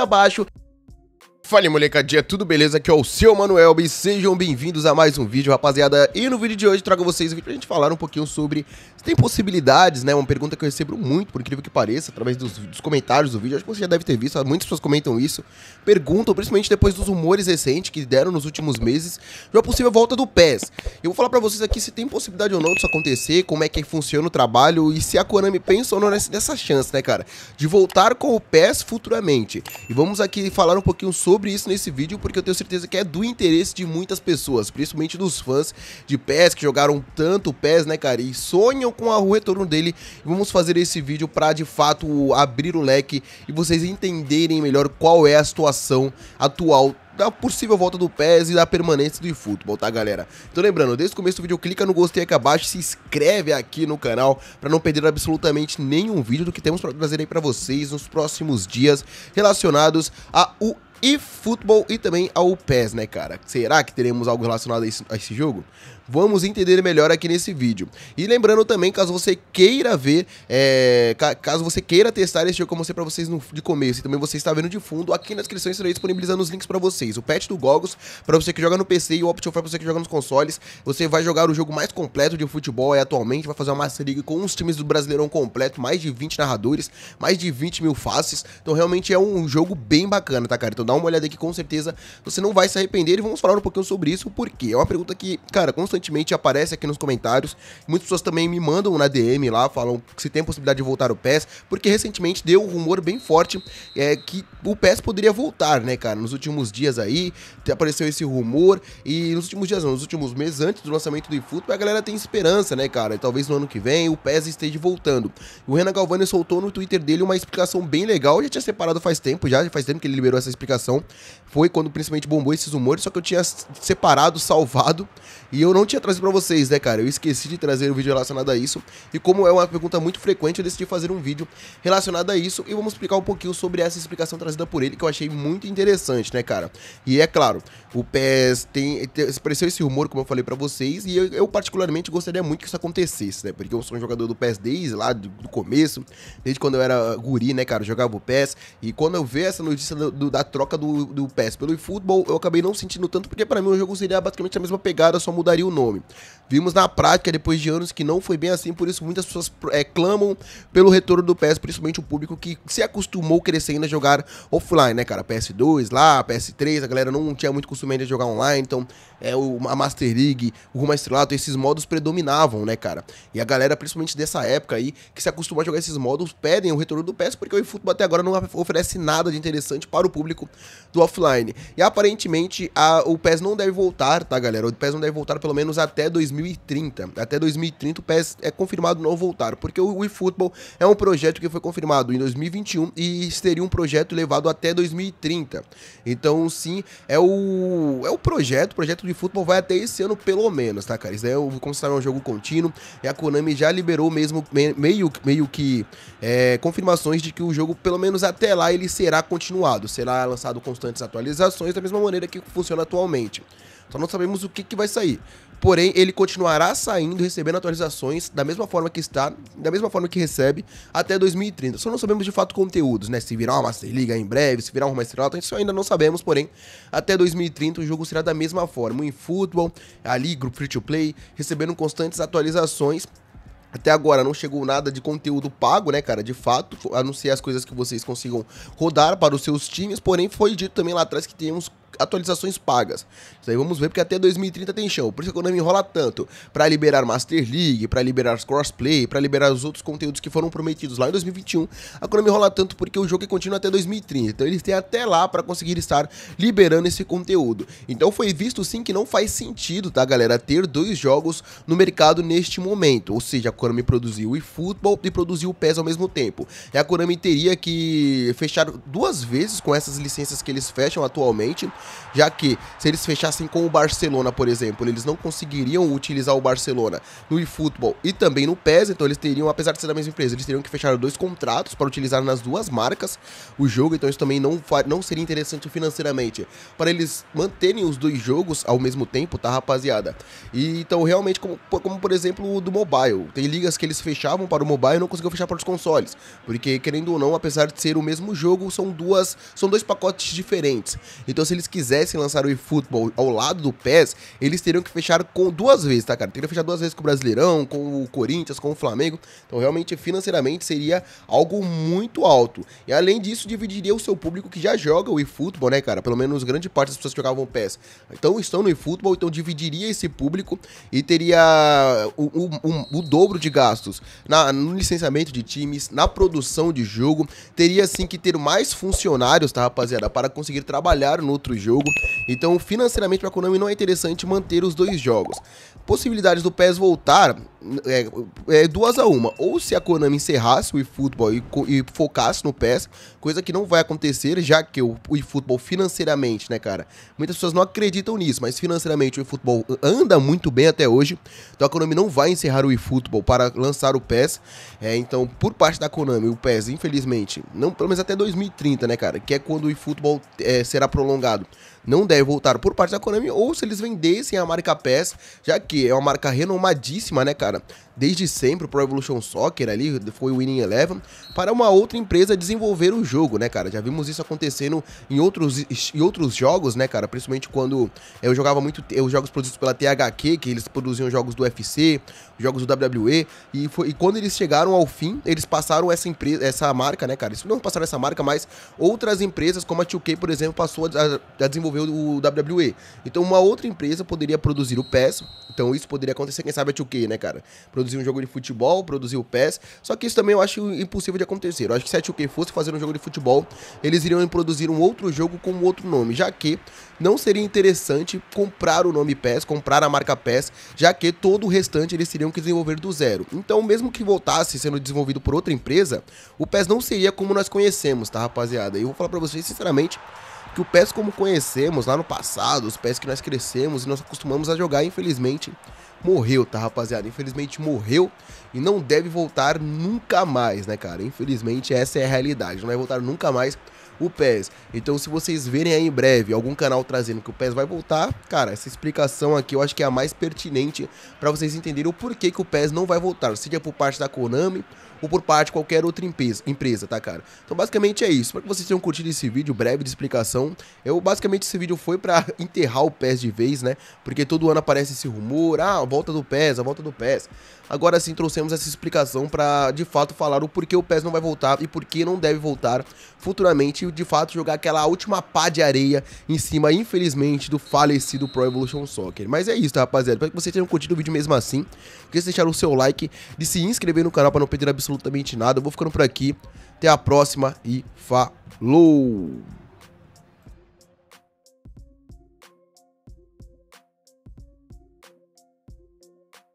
abaixo Fala molecadinha, tudo beleza? Aqui é o seu Manuel e sejam bem-vindos a mais um vídeo, rapaziada. E no vídeo de hoje trago vocês aqui pra gente falar um pouquinho sobre se tem possibilidades, né? Uma pergunta que eu recebo muito, por incrível que pareça, através dos, dos comentários do vídeo. Acho que você já deve ter visto, muitas pessoas comentam isso. Perguntam, principalmente depois dos rumores recentes que deram nos últimos meses, de uma possível volta do PES. Eu vou falar pra vocês aqui se tem possibilidade ou não disso acontecer, como é que funciona o trabalho e se a Konami pensa ou não nessa chance, né, cara? De voltar com o PES futuramente. E vamos aqui falar um pouquinho sobre sobre isso nesse vídeo, porque eu tenho certeza que é do interesse de muitas pessoas, principalmente dos fãs de PES que jogaram tanto PES, né, cara, e sonham com o retorno dele. vamos fazer esse vídeo para de fato abrir o leque e vocês entenderem melhor qual é a situação atual da possível volta do PES e da permanência do eFootball, tá galera? Então lembrando, desde o começo do vídeo clica no gostei aqui abaixo, se inscreve aqui no canal para não perder absolutamente nenhum vídeo do que temos para trazer aí para vocês nos próximos dias relacionados a o e futebol e também ao PES, né, cara? Será que teremos algo relacionado a esse, a esse, jogo? Vamos entender melhor aqui nesse vídeo. E lembrando também, caso você queira ver, é, caso você queira testar esse jogo que eu mostrei pra vocês no, de começo e também você está vendo de fundo, aqui na descrição estarei disponibilizando os links para vocês. O patch do Gogos para você que joga no PC e o Option Fair pra você que joga nos consoles. Você vai jogar o jogo mais completo de futebol é, atualmente, vai fazer uma Master League com os times do Brasileirão completo, mais de 20 narradores, mais de 20 mil faces. Então realmente é um jogo bem bacana, tá, cara? Então dá uma olhada aqui, com certeza você não vai se arrepender e vamos falar um pouquinho sobre isso, porque é uma pergunta que, cara, constantemente aparece aqui nos comentários. Muitas pessoas também me mandam na DM lá, falam se tem possibilidade de voltar o PES, porque recentemente deu um rumor bem forte é, que o PES poderia voltar, né, cara? Nos últimos dias aí apareceu esse rumor e nos últimos dias, não, nos últimos meses antes do lançamento do eFootball, a galera tem esperança, né, cara? E talvez no ano que vem o PES esteja voltando. O Renan Galvani soltou no Twitter dele uma explicação bem legal, já tinha separado faz tempo, já faz tempo que ele liberou essa explicação comunicação foi quando principalmente bombou esses rumores só que eu tinha separado, salvado, e eu não tinha trazido para vocês, né, cara? Eu esqueci de trazer um vídeo relacionado a isso, e como é uma pergunta muito frequente, eu decidi fazer um vídeo relacionado a isso, e vamos explicar um pouquinho sobre essa explicação trazida por ele, que eu achei muito interessante, né, cara? E é claro, o PES tem, tem expressou esse rumor, como eu falei para vocês, e eu, eu, particularmente gostaria muito que isso acontecesse, né? Porque eu sou um jogador do PES desde lá do, do começo, desde quando eu era guri, né, cara? Eu jogava o PES, e quando eu vejo essa notícia do, do, da troca troca do, do PES pelo eFootball, eu acabei não sentindo tanto, porque para mim o jogo seria basicamente a mesma pegada, só mudaria o nome. Vimos na prática, depois de anos, que não foi bem assim, por isso muitas pessoas é, clamam pelo retorno do PES, principalmente o público que se acostumou crescendo a jogar offline, né, cara? PS2 lá, PS3, a galera não tinha muito costume ainda de jogar online, então é, o, a Master League, o Rumo Estrelato, esses modos predominavam, né, cara? E a galera, principalmente dessa época aí, que se acostumou a jogar esses modos, pedem o retorno do PES, porque o eFootball até agora não oferece nada de interessante para o público do offline. E aparentemente a, o PES não deve voltar, tá, galera? O PES não deve voltar pelo menos até 2030. Até 2030 o PES é confirmado não voltar, porque o eFootball é um projeto que foi confirmado em 2021 e seria um projeto levado até 2030. Então, sim, é o é o projeto, o projeto de futebol vai até esse ano pelo menos, tá, cara? Isso daí, é, como sabe, um jogo contínuo e a Konami já liberou mesmo me, meio, meio que é, confirmações de que o jogo pelo menos até lá ele será continuado, será lançado lançado constantes atualizações da mesma maneira que funciona atualmente. Só não sabemos o que, que vai sair. Porém, ele continuará saindo, recebendo atualizações da mesma forma que está, da mesma forma que recebe, até 2030. Só não sabemos de fato conteúdos, né? Se virar uma Master League em breve, se virar uma Estrelata, isso ainda não sabemos, porém, até 2030 o jogo será da mesma forma. Em futebol, ali, grupo free to play, recebendo constantes atualizações até agora não chegou nada de conteúdo pago, né, cara? De fato, anunciei as coisas que vocês consigam rodar para os seus times, porém foi dito também lá atrás que temos atualizações pagas. Isso aí vamos ver porque até 2030 tem chão. Por isso que a Konami enrola tanto para liberar Master League, para liberar crossplay, para liberar os outros conteúdos que foram prometidos lá em 2021. A Konami enrola tanto porque o jogo é continua até 2030. Então eles têm até lá para conseguir estar liberando esse conteúdo. Então foi visto sim que não faz sentido, tá, galera, ter dois jogos no mercado neste momento. Ou seja, a Konami produziu o futebol e produziu o PES ao mesmo tempo. E a Konami teria que fechar duas vezes com essas licenças que eles fecham atualmente já que se eles fechassem com o Barcelona, por exemplo, eles não conseguiriam utilizar o Barcelona no eFootball e também no PES, então eles teriam, apesar de ser da mesma empresa, eles teriam que fechar dois contratos para utilizar nas duas marcas o jogo, então isso também não, não seria interessante financeiramente para eles manterem os dois jogos ao mesmo tempo, tá, rapaziada? E, então, realmente, como, como por exemplo o do mobile, tem ligas que eles fechavam para o mobile e não conseguiam fechar para os consoles, porque querendo ou não, apesar de ser o mesmo jogo, são duas, são dois pacotes diferentes. Então, se eles quisessem lançar o eFootball ao lado do PES, eles teriam que fechar com duas vezes, tá, cara? Teriam que fechar duas vezes com o Brasileirão, com o Corinthians, com o Flamengo. Então, realmente, financeiramente, seria algo muito alto. E além disso, dividiria o seu público que já joga o eFootball, né, cara? Pelo menos grande parte das pessoas que jogavam PES. Então, estão no eFootball, então dividiria esse público e teria o, o, o, o dobro de gastos na, no licenciamento de times, na produção de jogo. Teria, sim, que ter mais funcionários, tá, rapaziada? Para conseguir trabalhar no outro jogo. Então, financeiramente, para Konami não é interessante manter os dois jogos. Possibilidades do PES voltar é, é duas a uma. Ou se a Konami encerrasse o eFootball e, e focasse no PES, coisa que não vai acontecer, já que o, o eFootball financeiramente, né, cara? Muitas pessoas não acreditam nisso, mas financeiramente o eFootball anda muito bem até hoje. Então, a Konami não vai encerrar o eFootball para lançar o PES. É, então, por parte da Konami, o PES, infelizmente, não, pelo menos até 2030, né, cara? Que é quando o eFootball é, será prolongado não deve voltar por parte da Konami ou se eles vendessem a marca PES, já que é uma marca renomadíssima, né, cara? desde sempre o Pro Evolution Soccer ali, foi o Winning Eleven, para uma outra empresa desenvolver o jogo, né, cara? Já vimos isso acontecendo em outros, em outros jogos, né, cara? Principalmente quando eu jogava muito os jogos produzidos pela THQ, que eles produziam jogos do UFC, jogos do WWE, e, foi, e quando eles chegaram ao fim, eles passaram essa empresa, essa marca, né, cara? Isso não passaram essa marca, mas outras empresas, como a 2K, por exemplo, passou a, a desenvolver o WWE. Então, uma outra empresa poderia produzir o PES, então isso poderia acontecer, quem sabe a 2K, né, cara? Produzir produzir um jogo de futebol, produzir o PES. Só que isso também eu acho impossível de acontecer. Eu acho que se a 2K fosse fazer um jogo de futebol, eles iriam produzir um outro jogo com outro nome, já que não seria interessante comprar o nome PES, comprar a marca PES, já que todo o restante eles teriam que desenvolver do zero. Então, mesmo que voltasse sendo desenvolvido por outra empresa, o PES não seria como nós conhecemos, tá, rapaziada? E eu vou falar para vocês sinceramente, que o PES como conhecemos lá no passado, os PES que nós crescemos e nós acostumamos a jogar, infelizmente, morreu, tá, rapaziada? Infelizmente morreu e não deve voltar nunca mais, né, cara? Infelizmente essa é a realidade, não vai voltar nunca mais o PES. Então, se vocês verem aí em breve algum canal trazendo que o PES vai voltar, cara, essa explicação aqui eu acho que é a mais pertinente para vocês entenderem o porquê que o PES não vai voltar, seja por parte da Konami ou por parte de qualquer outra empresa, tá, cara? Então, basicamente é isso. Espero que vocês tenham curtido esse vídeo, breve de explicação. Eu, basicamente, esse vídeo foi para enterrar o PES de vez, né? Porque todo ano aparece esse rumor, ah, a volta do PES, a volta do PES. Agora sim, trouxemos essa explicação para, de fato, falar o porquê o PES não vai voltar e por que não deve voltar futuramente de fato jogar aquela última pá de areia em cima, infelizmente, do falecido Pro Evolution Soccer. Mas é isso, tá, rapaziada. Espero que vocês tenham curtido o vídeo mesmo assim. Não esqueça de deixar o seu like, de se inscrever no canal para não perder absolutamente nada. Eu vou ficando por aqui. Até a próxima e falou!